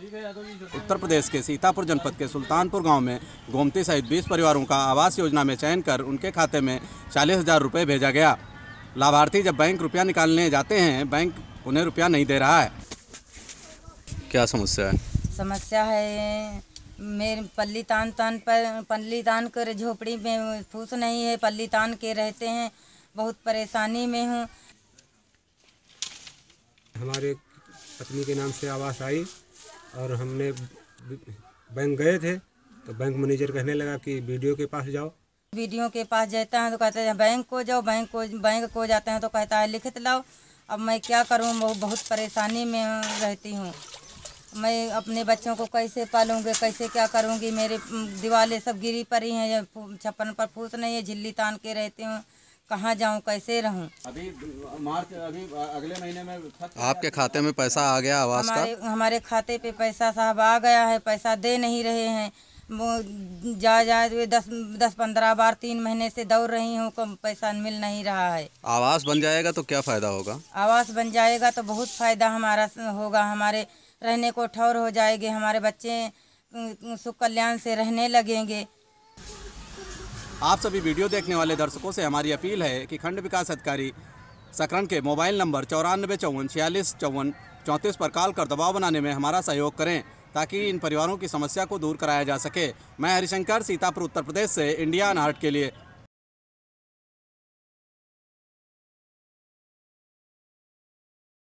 उत्तर प्रदेश के सीतापुर जनपद के सुल्तानपुर गांव में गोमती सहित 20 परिवारों का आवास योजना में चयन कर उनके खाते में चालीस हज़ार रुपये भेजा गया लाभार्थी जब बैंक रुपया निकालने जाते हैं बैंक उन्हें रुपया नहीं दे रहा है क्या समस्या है समस्या है मेरे पल्ली तान तान पर पल्ली तान कर झोपड़ी में फूस नहीं है पल्ली तान के रहते हैं बहुत परेशानी में हूँ हमारे पत्नी के नाम से आवास आई और हमने बैंक गए थे तो बैंक मैनेजर कहने लगा कि वीडियो के पास जाओ वीडियो के पास जाता है तो कहते हैं बैंक को जाओ बैंक को बैंक को जाते हैं तो कहता है लिखित लाओ अब मैं क्या करूँ बहुत परेशानी में रहती हूँ मैं अपने बच्चों को कैसे पालूंगी कैसे क्या करूँगी मेरे दिवाले सब गिरी पड़ी हैं छप्पन पर फूस नहीं है झिल्ली तान के रहती हूँ कहाँ जाऊँ कैसे रहूँ अभी मार्च अभी अगले महीने में आपके खाते में पैसा आ गया आवास हमारे का? हमारे खाते पे पैसा साहब आ गया है पैसा दे नहीं रहे हैं वो जा जा दस दस पंद्रह बार तीन महीने से दौड़ रही हूँ कम पैसा मिल नहीं रहा है आवास बन जाएगा तो क्या फ़ायदा होगा आवास बन जाएगा तो बहुत फ़ायदा हमारा होगा हमारे रहने को ठौर हो जाएंगे हमारे बच्चे सुख कल्याण से रहने लगेंगे आप सभी वीडियो देखने वाले दर्शकों से हमारी अपील है कि खंड विकास अधिकारी सकरण के मोबाइल नंबर चौरानबे चौवन छियालीस चौवन चौंतीस पर कॉल कर दबाव बनाने में हमारा सहयोग करें ताकि इन परिवारों की समस्या को दूर कराया जा सके मैं हरिशंकर सीतापुर उत्तर प्रदेश से इंडिया अनहार्ट के लिए